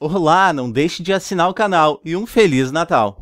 Olá, não deixe de assinar o canal e um Feliz Natal!